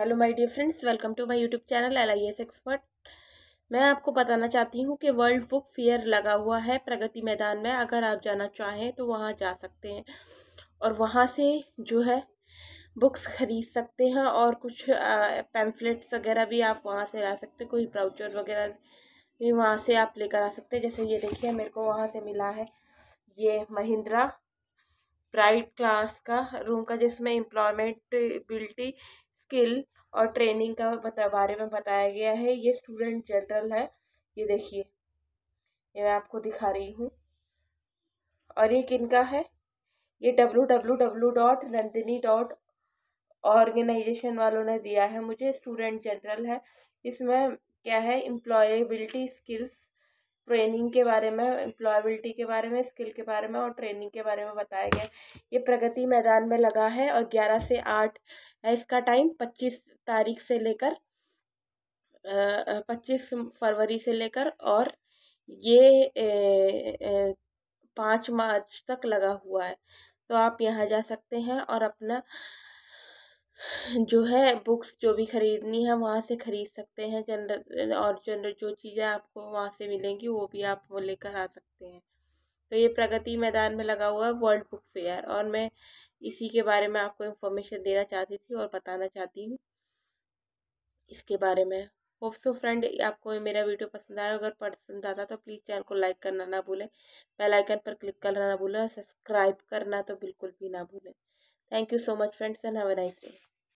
Hello my dear friends welcome to my YouTube channel L I S expert मैं आपको बताना चाहती हूँ कि वर्ल्ड बुक फेयर लगा हुआ है प्रगति मैदान में अगर आप जाना चाहें तो वहाँ जा सकते हैं और वहाँ से जो है बुक्स खरीद सकते हैं और कुछ पैम्फलेट्स वगैरह भी आप वहाँ से ला सकते हैं कोई ब्राउचर वगैरह भी वहाँ से आप लेकर आ सकते हैं जैसे ये देखिए मेरे को वहाँ से मिला है ये महिंद्रा प्राइड क्लास का रूम का जिसमें एम्प्लॉयमेंटबिलिटी स्किल और ट्रेनिंग का बता बारे में बताया गया है ये स्टूडेंट जनरल है ये देखिए ये मैं आपको दिखा रही हूँ और ये किनका है ये W W W dot Nandini dot organisation वालों ने दिया है मुझे स्टूडेंट जनरल है इसमें क्या है एम्प्लॉयबिलिटी स्किल्स ट्रेनिंग के बारे में एम्प्लॉयबिलिटी के बारे में स्किल के बारे में और ट्रेनिंग के बारे में बताया गया ये प्रगति मैदान में लगा है और ग्यारह से आठ है इसका टाइम पच्चीस तारीख से लेकर पच्चीस फरवरी से लेकर और ये पाँच मार्च तक लगा हुआ है तो आप यहाँ जा सकते हैं और अपना जो है बुक्स जो भी ख़रीदनी है वहाँ से ख़रीद सकते हैं जनरल और जनरल जो चीज़ें आपको वहाँ से मिलेंगी वो भी आप वो लेकर आ सकते हैं तो ये प्रगति मैदान में लगा हुआ है वर्ल्ड बुक फेयर और मैं इसी के बारे में आपको इन्फॉर्मेशन देना चाहती थी और बताना चाहती हूँ इसके बारे में होप सो फ्रेंड आपको मेरा वीडियो पसंद आया अगर पसंद आता तो प्लीज़ चैनल को लाइक करना ना भूलें बेल आइकन पर क्लिक करना ना भूलें और सब्सक्राइब करना तो बिल्कुल भी ना भूलें Thank you so much friends and have a nice day.